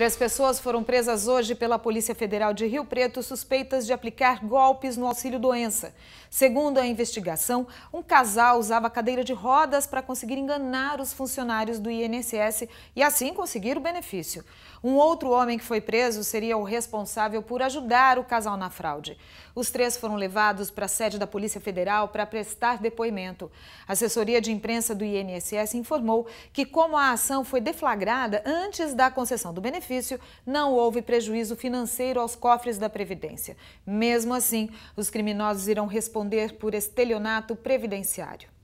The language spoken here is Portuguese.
Três pessoas foram presas hoje pela Polícia Federal de Rio Preto suspeitas de aplicar golpes no auxílio-doença. Segundo a investigação, um casal usava cadeira de rodas para conseguir enganar os funcionários do INSS e assim conseguir o benefício. Um outro homem que foi preso seria o responsável por ajudar o casal na fraude. Os três foram levados para a sede da Polícia Federal para prestar depoimento. A assessoria de imprensa do INSS informou que, como a ação foi deflagrada antes da concessão do benefício, não houve prejuízo financeiro aos cofres da Previdência. Mesmo assim, os criminosos irão responder por estelionato previdenciário.